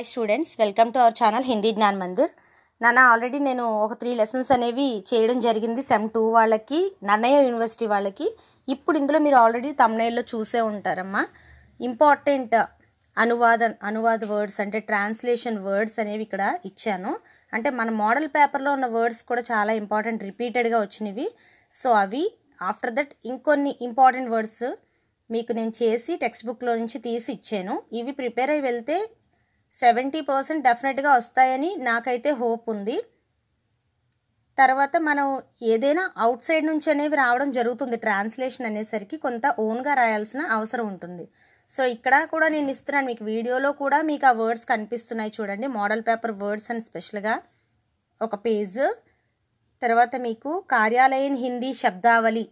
hi students welcome to our channel Hindi Gyan Mandir నాన్న already నేను ఒక త్రీ లెసన్స్ అనేవి చేయడం జరిగింది సెమ్ టూ వాళ్ళకి నన్నయ్య యూనివర్సిటీ వాళ్ళకి ఇప్పుడు ఇందులో మీరు ఆల్రెడీ తమిళలో చూసే ఉంటారమ్మా ఇంపార్టెంట్ అనువాద అనువాద వర్డ్స్ అంటే ట్రాన్స్లేషన్ వర్డ్స్ అనేవి ఇక్కడ ఇచ్చాను అంటే మన మోడల్ పేపర్లో ఉన్న వర్డ్స్ కూడా చాలా ఇంపార్టెంట్ రిపీటెడ్గా వచ్చినవి సో అవి ఆఫ్టర్ దట్ ఇంకొన్ని ఇంపార్టెంట్ వర్డ్స్ మీకు నేను చేసి టెక్స్ట్ బుక్లో నుంచి తీసి ఇచ్చాను ఇవి ప్రిపేర్ అయి వెళ్తే సెవెంటీ పర్సెంట్ డెఫినెట్గా వస్తాయని నాకైతే హోప్ ఉంది తర్వాత మనం ఏదైనా అవుట్ సైడ్ నుంచి అనేవి రావడం జరుగుతుంది ట్రాన్స్లేషన్ అనేసరికి కొంత ఓన్గా రాయాల్సిన అవసరం ఉంటుంది సో ఇక్కడ కూడా నేను ఇస్తున్నాను మీకు వీడియోలో కూడా మీకు ఆ వర్డ్స్ కనిపిస్తున్నాయి చూడండి మోడల్ పేపర్ వర్డ్స్ అని స్పెషల్గా ఒక పేజ్ తర్వాత మీకు కార్యాలయం హిందీ శబ్దావళి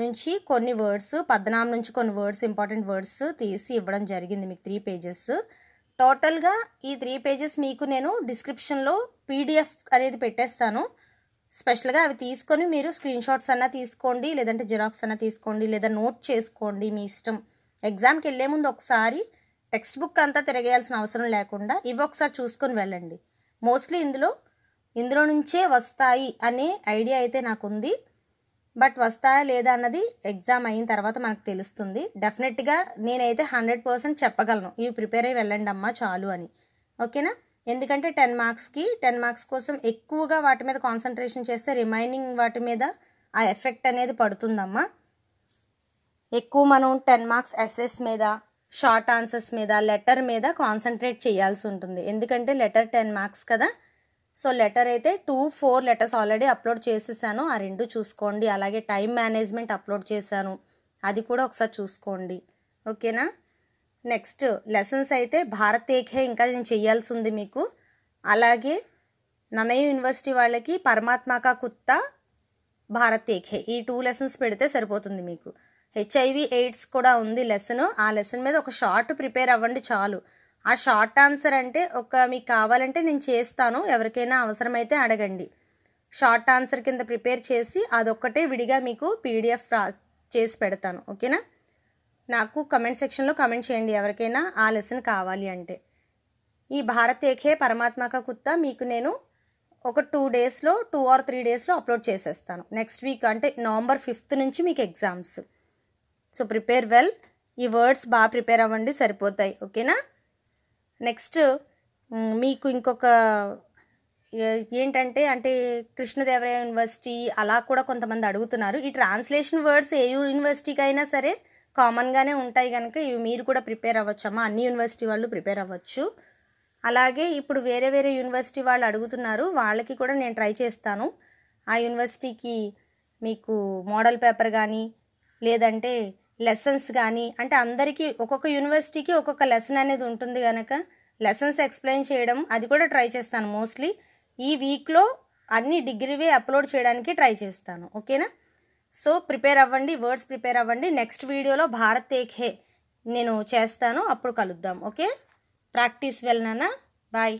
నుంచి కొన్ని వర్డ్స్ పద్నాలుగు నుంచి కొన్ని వర్డ్స్ ఇంపార్టెంట్ వర్డ్స్ తీసి ఇవ్వడం జరిగింది మీకు త్రీ పేజెస్ టోటల్గా ఈ త్రీ పేజెస్ మీకు నేను డిస్క్రిప్షన్లో పీడిఎఫ్ అనేది పెట్టేస్తాను స్పెషల్గా అవి తీసుకొని మీరు స్క్రీన్ షాట్స్ అన్నా తీసుకోండి లేదంటే జిరాక్స్ అన్నా తీసుకోండి లేదా నోట్ చేసుకోండి మీ ఇష్టం ఎగ్జామ్కి వెళ్ళే ముందు ఒకసారి టెక్స్ట్ బుక్ అంతా తిరగేయాల్సిన అవసరం లేకుండా ఇవి ఒకసారి చూసుకొని వెళ్ళండి మోస్ట్లీ ఇందులో ఇందులో నుంచే వస్తాయి అనే ఐడియా అయితే నాకుంది బట్ వస్తాయా లేదా అన్నది ఎగ్జామ్ అయిన తర్వాత మనకు తెలుస్తుంది డెఫినెట్గా నేనైతే హండ్రెడ్ పర్సెంట్ చెప్పగలను ఇవి ప్రిపేర్ అయ్యి వెళ్ళండి అమ్మా చాలు అని ఓకేనా ఎందుకంటే టెన్ మార్క్స్కి టెన్ మార్క్స్ కోసం ఎక్కువగా వాటి మీద కాన్సన్ట్రేషన్ చేస్తే రిమైనింగ్ వాటి మీద ఆ ఎఫెక్ట్ అనేది పడుతుందమ్మా ఎక్కువ మనం టెన్ మార్క్స్ ఎస్ఎస్ మీద షార్ట్ ఆన్సర్స్ మీద లెటర్ మీద కాన్సన్ట్రేట్ చేయాల్సి ఉంటుంది ఎందుకంటే లెటర్ టెన్ మార్క్స్ కదా సో లెటర్ అయితే two four letters already upload చేసేసాను ఆ రెండు చూసుకోండి అలాగే టైం మేనేజ్మెంట్ అప్లోడ్ చేశాను అది కూడా ఒకసారి చూసుకోండి ఓకేనా నెక్స్ట్ లెసన్స్ అయితే భారత్ ఏకే ఇంకా నేను చేయాల్సి ఉంది మీకు అలాగే ననయ యూనివర్సిటీ వాళ్ళకి పరమాత్మక కుత్త భారత్ ఏఖే ఈ టూ లెసన్స్ పెడితే సరిపోతుంది మీకు హెచ్ఐవి ఎయిడ్స్ కూడా ఉంది లెసన్ ఆ లెసన్ మీద ఒక షార్ట్ ప్రిపేర్ అవ్వండి చాలు ఆ షార్ట్ ఆన్సర్ అంటే ఒక మీకు కావాలంటే నేను చేస్తాను ఎవరికైనా అవసరమైతే అడగండి షార్ట్ ఆన్సర్ కింద ప్రిపేర్ చేసి అదొక్కటే విడిగా మీకు పీడిఎఫ్ రా చేసి పెడతాను ఓకేనా నాకు కమెంట్ సెక్షన్లో కమెంట్ చేయండి ఎవరికైనా ఆ లెసన్ కావాలి అంటే ఈ భారత్ ఏకే పరమాత్మక కుత్త మీకు నేను ఒక టూ డేస్లో టూ ఆర్ త్రీ డేస్లో అప్లోడ్ చేసేస్తాను నెక్స్ట్ వీక్ అంటే నవంబర్ ఫిఫ్త్ నుంచి మీకు ఎగ్జామ్స్ సో ప్రిపేర్ వెల్ ఈ వర్డ్స్ బాగా ప్రిపేర్ అవ్వండి సరిపోతాయి ఓకేనా నెక్స్ట్ మీకు ఇంకొక ఏంటంటే అంటే కృష్ణదేవరాయ యూనివర్సిటీ అలా కూడా కొంతమంది అడుగుతున్నారు ఈ ట్రాన్స్లేషన్ వర్డ్స్ ఏ యూనివర్సిటీకి అయినా సరే కామన్గానే ఉంటాయి కనుక ఇవి మీరు కూడా ప్రిపేర్ అవ్వచ్చమ్మా అన్ని యూనివర్సిటీ వాళ్ళు ప్రిపేర్ అవ్వచ్చు అలాగే ఇప్పుడు వేరే వేరే యూనివర్సిటీ వాళ్ళు అడుగుతున్నారు వాళ్ళకి కూడా నేను ట్రై చేస్తాను ఆ యూనివర్సిటీకి మీకు మోడల్ పేపర్ కానీ లేదంటే లెసన్స్ కానీ అంటే అందరికీ ఒక్కొక్క యూనివర్సిటీకి ఒక్కొక్క లెసన్ అనేది ఉంటుంది కనుక లెసన్స్ ఎక్స్ప్లెయిన్ చేయడం అది కూడా ట్రై చేస్తాను మోస్ట్లీ ఈ వీక్లో అన్ని డిగ్రీవే అప్లోడ్ చేయడానికి ట్రై చేస్తాను ఓకేనా సో ప్రిపేర్ అవ్వండి వర్డ్స్ ప్రిపేర్ అవ్వండి నెక్స్ట్ వీడియోలో భారత్ తేఖే నేను చేస్తాను అప్పుడు కలుద్దాం ఓకే ప్రాక్టీస్ వెళ్ళినానా బాయ్